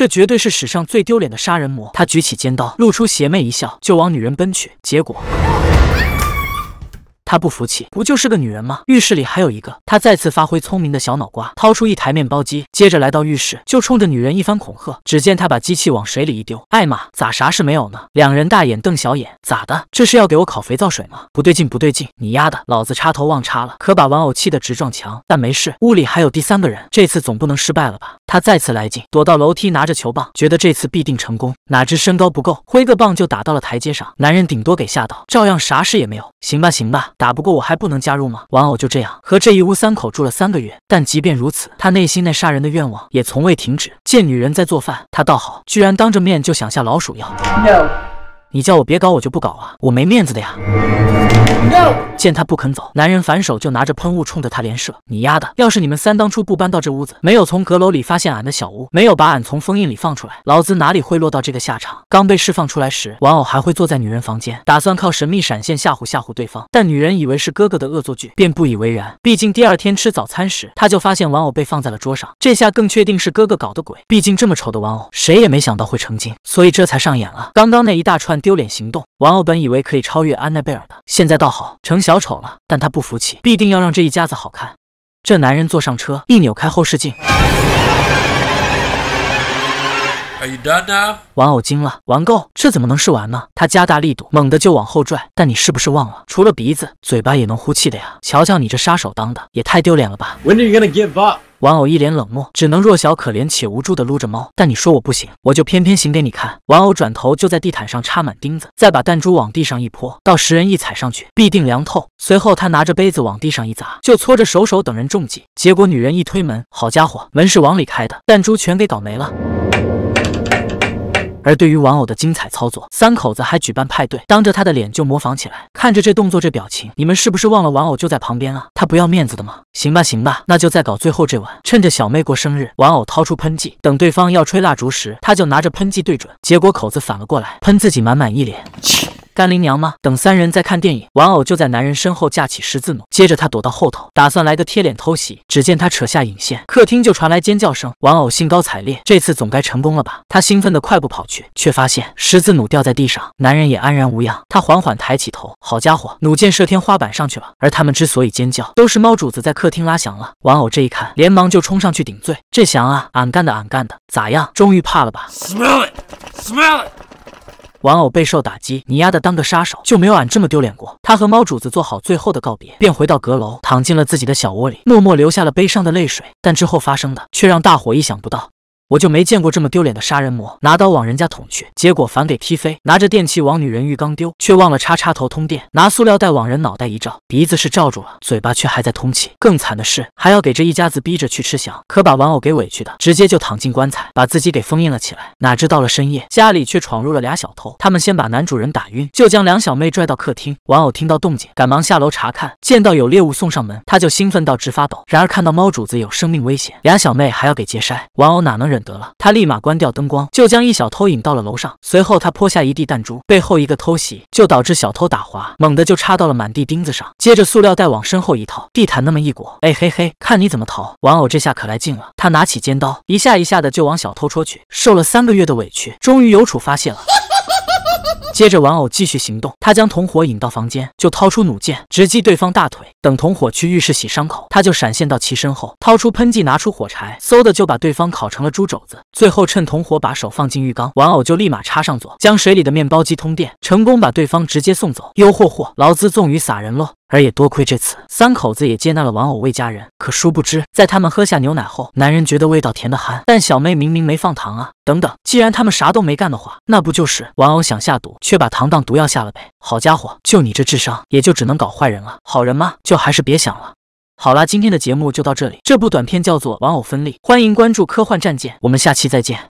这绝对是史上最丢脸的杀人魔！他举起尖刀，露出邪魅一笑，就往女人奔去。结果。他不服气，不就是个女人吗？浴室里还有一个，他再次发挥聪明的小脑瓜，掏出一台面包机，接着来到浴室，就冲着女人一番恐吓。只见他把机器往水里一丢，艾玛咋啥事没有呢？两人大眼瞪小眼，咋的？这是要给我烤肥皂水吗？不对劲，不对劲！你丫的，老子插头忘插了，可把玩偶气得直撞墙。但没事，屋里还有第三个人，这次总不能失败了吧？他再次来劲，躲到楼梯，拿着球棒，觉得这次必定成功。哪知身高不够，挥个棒就打到了台阶上，男人顶多给吓到，照样啥事也没有。行吧，行吧。打不过我还不能加入吗？玩偶就这样和这一屋三口住了三个月，但即便如此，他内心那杀人的愿望也从未停止。见女人在做饭，他倒好，居然当着面就想下老鼠药。No，你叫我别搞，我就不搞啊，我没面子的呀。见他不肯走，男人反手就拿着喷雾冲着他连射。你丫的！要是你们三当初不搬到这屋子，没有从阁楼里发现俺的小屋，没有把俺从封印里放出来，老子哪里会落到这个下场？刚被释放出来时，玩偶还会坐在女人房间，打算靠神秘闪现吓唬吓唬对方。但女人以为是哥哥的恶作剧，便不以为然。毕竟第二天吃早餐时，他就发现玩偶被放在了桌上，这下更确定是哥哥搞的鬼。毕竟这么丑的玩偶，谁也没想到会成精，所以这才上演了刚刚那一大串丢脸行动。玩偶本以为可以超越安奈贝尔的，现在到。好，成小丑了，但他不服气，必定要让这一家子好看。这男人坐上车，一扭开后视镜，玩偶惊了，玩够？这怎么能是玩呢？他加大力度，猛地就往后拽。但你是不是忘了，除了鼻子，嘴巴也能呼气的呀？瞧瞧你这杀手当的，也太丢脸了吧？玩偶一脸冷漠，只能弱小、可怜且无助的撸着猫。但你说我不行，我就偏偏行给你看。玩偶转头就在地毯上插满钉子，再把弹珠往地上一泼，到时人一踩上去必定凉透。随后他拿着杯子往地上一砸，就搓着手手等人中计。结果女人一推门，好家伙，门是往里开的，弹珠全给搞没了。而对于玩偶的精彩操作，三口子还举办派对，当着他的脸就模仿起来。看着这动作，这表情，你们是不是忘了玩偶就在旁边啊？他不要面子的吗？行吧，行吧，那就再搞最后这碗。趁着小妹过生日，玩偶掏出喷剂，等对方要吹蜡烛时，他就拿着喷剂对准，结果口子反了过来，喷自己满满一脸。三零娘吗？等三人在看电影，玩偶就在男人身后架起十字弩，接着他躲到后头，打算来个贴脸偷袭。只见他扯下引线，客厅就传来尖叫声。玩偶兴高采烈，这次总该成功了吧？他兴奋地快步跑去，却发现十字弩掉在地上，男人也安然无恙。他缓缓抬起头，好家伙，弩箭射天花板上去了。而他们之所以尖叫，都是猫主子在客厅拉响了。玩偶这一看，连忙就冲上去顶罪。这翔啊，俺干的，俺干的，咋样？终于怕了吧？玩偶备受打击，你丫的当个杀手就没有俺这么丢脸过。他和猫主子做好最后的告别，便回到阁楼，躺进了自己的小窝里，默默流下了悲伤的泪水。但之后发生的，却让大伙意想不到。我就没见过这么丢脸的杀人魔，拿刀往人家捅去，结果反给踢飞；拿着电器往女人浴缸丢，却忘了插插头通电；拿塑料袋往人脑袋一照，鼻子是罩住了，嘴巴却还在通气。更惨的是，还要给这一家子逼着去吃翔，可把玩偶给委屈的，直接就躺进棺材，把自己给封印了起来。哪知到了深夜，家里却闯入了俩小偷，他们先把男主人打晕，就将两小妹拽到客厅。玩偶听到动静，赶忙下楼查看，见到有猎物送上门，他就兴奋到直发抖。然而看到猫主子有生命危险，俩小妹还要给劫筛，玩偶哪能忍？得了，他立马关掉灯光，就将一小偷引到了楼上。随后他泼下一地弹珠，背后一个偷袭，就导致小偷打滑，猛地就插到了满地钉子上。接着塑料袋往身后一套，地毯那么一裹，哎嘿嘿，看你怎么逃！玩偶这下可来劲了，他拿起尖刀，一下一下的就往小偷戳去。受了三个月的委屈，终于有处发泄了。接着玩偶继续行动，他将同伙引到房间，就掏出弩箭直击对方大腿。等同伙去浴室洗伤口，他就闪现到其身后，掏出喷剂，拿出火柴，嗖的就把对方烤成了猪肘子。最后趁同伙把手放进浴缸，玩偶就立马插上座，将水里的面包机通电，成功把对方直接送走。哟嚯嚯，劳资纵雨撒人喽！而也多亏这次，三口子也接纳了玩偶为家人。可殊不知，在他们喝下牛奶后，男人觉得味道甜的憨，但小妹明明没放糖啊！等等，既然他们啥都没干的话，那不就是玩偶想下毒，却把糖当毒药下了呗？好家伙，就你这智商，也就只能搞坏人了。好人吗？就还是别想了。好啦，今天的节目就到这里。这部短片叫做《玩偶分利》，欢迎关注科幻战舰，我们下期再见。